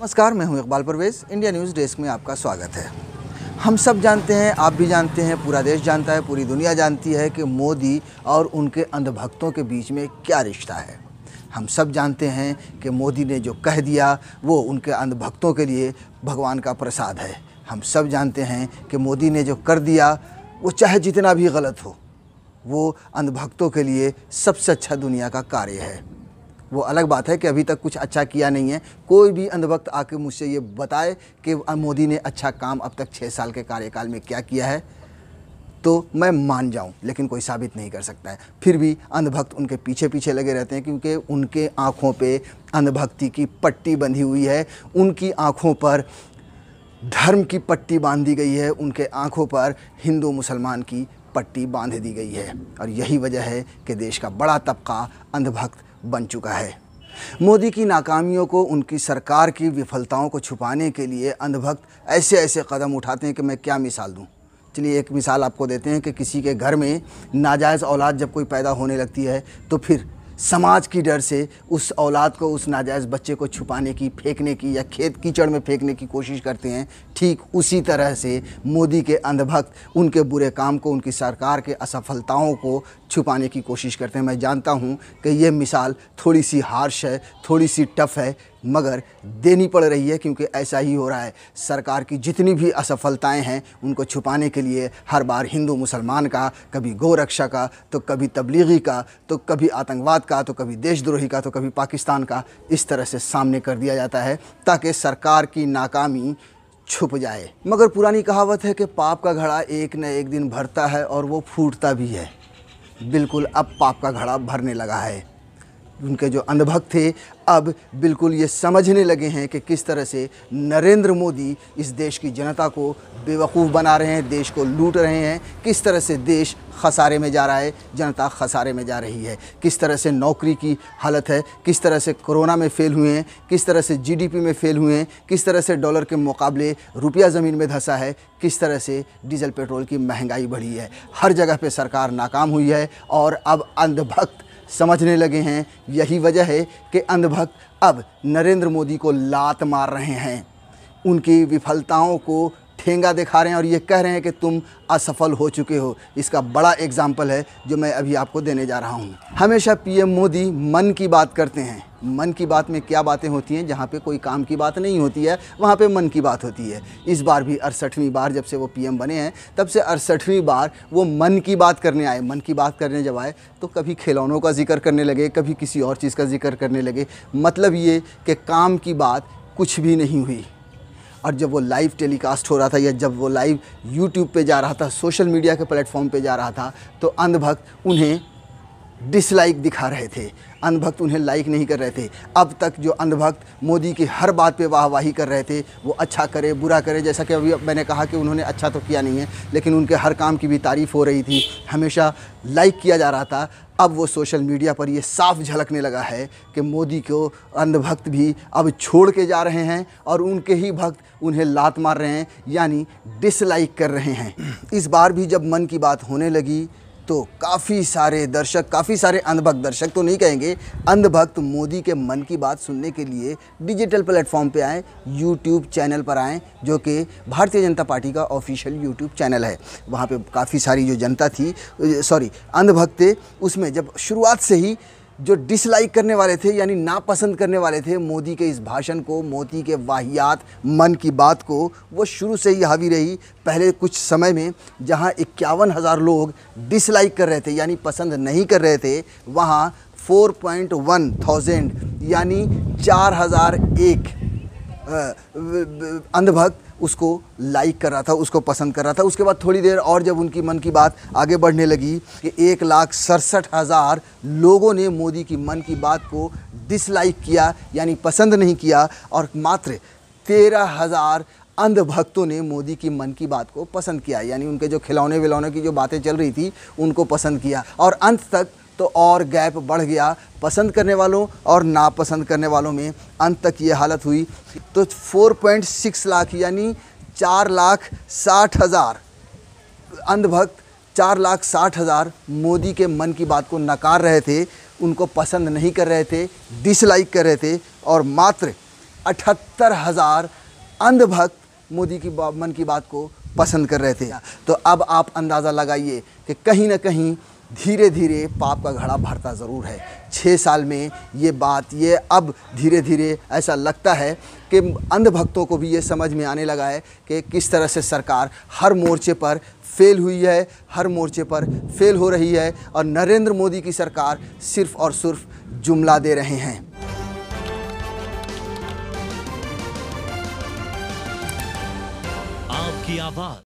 नमस्कार मैं हूं Iqbal Parvez India news desk में आपका स्वागत है हम सब जानते हैं आप भी जानते हैं पूरा देश जानता है पूरी दुनिया जानती है कि मोदी और उनके अंधभक्तों के बीच में क्या रिश्ता है हम सब जानते हैं कि मोदी ने जो कह दिया वो उनके अंधभक्तों के लिए भगवान का प्रसाद है हम सब जानते हैं कि मोदी ने जो कर दिया वो चाहे जितना भी गलत हो वो अंधभक्तों के लिए सबसे अच्छा दुनिया का कार्य है वो अलग बात है कि अभी तक कुछ अच्छा किया नहीं है कोई भी अंधवक्त आके मुझसे ये बताए कि मोदी ने अच्छा काम अब तक छः साल के कार्यकाल में क्या किया है तो मैं मान जाऊं लेकिन कोई साबित नहीं कर सकता है फिर भी अंधभक्त उनके पीछे पीछे लगे रहते हैं क्योंकि उनके आँखों पे अंधभक्ति की पट्टी बंधी हुई है उनकी आँखों पर धर्म की पट्टी बांधी गई है उनके आँखों पर हिंदू मुसलमान की पट्टी बांध दी गई है और यही वजह है कि देश का बड़ा तबका अंधभक्त बन चुका है मोदी की नाकामियों को उनकी सरकार की विफलताओं को छुपाने के लिए अंधभक्त ऐसे ऐसे कदम उठाते हैं कि मैं क्या मिसाल दूँ चलिए एक मिसाल आपको देते हैं कि किसी के घर में नाजायज़ औलाद जब कोई पैदा होने लगती है तो फिर समाज की डर से उस औलाद को उस नाजायज़ बच्चे को छुपाने की फेंकने की या खेत कीचड़ में फेंकने की कोशिश करते हैं ठीक उसी तरह से मोदी के अंधभक्त उनके बुरे काम को उनकी सरकार के असफलताओं को छुपाने की कोशिश करते हैं मैं जानता हूँ कि यह मिसाल थोड़ी सी हार्श है थोड़ी सी टफ है मगर देनी पड़ रही है क्योंकि ऐसा ही हो रहा है सरकार की जितनी भी असफलताएं हैं उनको छुपाने के लिए हर बार हिंदू मुसलमान का कभी गोरक्षा का तो कभी तबलीगी का तो कभी आतंकवाद का तो कभी देशद्रोही का तो कभी पाकिस्तान का इस तरह से सामने कर दिया जाता है ताकि सरकार की नाकामी छुप जाए मगर पुरानी कहावत है कि पाप का घड़ा एक न एक दिन भरता है और वो फूटता भी है बिल्कुल अब पाप का घड़ा भरने लगा है उनके जो अनुभक्त थे अब बिल्कुल ये समझने लगे हैं कि किस तरह से नरेंद्र मोदी इस देश की जनता को बेवकूफ़ बना रहे हैं देश को लूट रहे हैं किस तरह से देश खसारे में जा रहा है जनता खसारे में जा रही है किस तरह से नौकरी की हालत है किस तरह से कोरोना में फ़ेल हुए हैं किस तरह से जीडीपी में फ़ेल हुए हैं किस तरह से डॉलर के मुकाबले रुपया ज़मीन में धंसा है किस तरह से डीजल पेट्रोल की महंगाई बढ़ी है हर जगह पर सरकार नाकाम हुई है और अब अंधभक्त समझने लगे हैं यही वजह है कि अंधभक्त अब नरेंद्र मोदी को लात मार रहे हैं उनकी विफलताओं को ठेंगा दिखा रहे हैं और ये कह रहे हैं कि तुम असफल हो चुके हो इसका बड़ा एग्जाम्पल है जो मैं अभी आपको देने जा रहा हूँ हमेशा पीएम मोदी मन की बात करते हैं मन की बात में क्या बातें होती हैं जहाँ पे कोई काम की बात नहीं होती है वहाँ पे मन की बात होती है इस बार भी अड़सठवीं बार जब से वो पीएम बने हैं तब से अड़सठवीं बार वो मन की बात करने आए मन की बात करने जब आए तो कभी खिलौनों का जिक्र करने लगे कभी किसी और चीज़ का जिक्र करने लगे मतलब ये कि काम की बात कुछ भी नहीं हुई और जब वो लाइव टेलीकास्ट हो रहा था या जब वो लाइव यूट्यूब पे जा रहा था सोशल मीडिया के प्लेटफॉर्म पे जा रहा था तो अंधभक्त उन्हें डिसलाइक दिखा रहे थे अंधभक्त उन्हें लाइक नहीं कर रहे थे अब तक जो अंधभक्त मोदी की हर बात पे वाहवाही कर रहे थे वो अच्छा करे बुरा करे जैसा कि अभी मैंने कहा कि उन्होंने अच्छा तो किया नहीं है लेकिन उनके हर काम की भी तारीफ़ हो रही थी हमेशा लाइक किया जा रहा था अब वो सोशल मीडिया पर ये साफ झलकने लगा है कि मोदी को अंधभक्त भी अब छोड़ के जा रहे हैं और उनके ही भक्त उन्हें लात मार रहे हैं यानी डिसलाइक कर रहे हैं इस बार भी जब मन की बात होने लगी तो काफ़ी सारे दर्शक काफ़ी सारे अंधभक्त दर्शक तो नहीं कहेंगे अंधभक्त मोदी के मन की बात सुनने के लिए डिजिटल प्लेटफॉर्म पे आएँ यूट्यूब चैनल पर आएँ जो कि भारतीय जनता पार्टी का ऑफिशियल यूट्यूब चैनल है वहाँ पे काफ़ी सारी जो जनता थी सॉरी अंधभक्त उसमें जब शुरुआत से ही जो डिसलाइक करने वाले थे यानी नापसंद करने वाले थे मोदी के इस भाषण को मोदी के वाहियात मन की बात को वो शुरू से ही हावी रही पहले कुछ समय में जहां इक्यावन हज़ार लोग डिसलाइक कर रहे थे यानी पसंद नहीं कर रहे थे वहां 4.1 थाउजेंड यानी चार हज़ार एक अंधभक्त उसको लाइक कर रहा था उसको पसंद कर रहा था उसके बाद थोड़ी देर और जब उनकी मन की बात आगे बढ़ने लगी कि एक लाख सड़सठ हज़ार लोगों ने मोदी की मन की बात को डिसलाइक किया यानी पसंद नहीं किया और मात्र तेरह हज़ार अंध भक्तों ने मोदी की मन की बात को पसंद किया यानी उनके जो खिलौने विलौने की जो बातें चल रही थी उनको पसंद किया और अंत तक तो और गैप बढ़ गया पसंद करने वालों और नापसंद करने वालों में अंत तक ये हालत हुई तो 4.6 लाख यानी चार लाख साठ हज़ार अंधभक्त चार लाख साठ हज़ार मोदी के मन की बात को नकार रहे थे उनको पसंद नहीं कर रहे थे डिसलाइक कर रहे थे और मात्र अठहत्तर हज़ार अंधभक्त मोदी की मन की बात को पसंद कर रहे थे तो अब आप अंदाज़ा लगाइए कि कहीं ना कहीं धीरे धीरे पाप का घड़ा भरता ज़रूर है छः साल में ये बात ये अब धीरे धीरे ऐसा लगता है कि अंधभक्तों को भी ये समझ में आने लगा है कि किस तरह से सरकार हर मोर्चे पर फेल हुई है हर मोर्चे पर फेल हो रही है और नरेंद्र मोदी की सरकार सिर्फ और सिर्फ जुमला दे रहे हैं आपकी आवाज़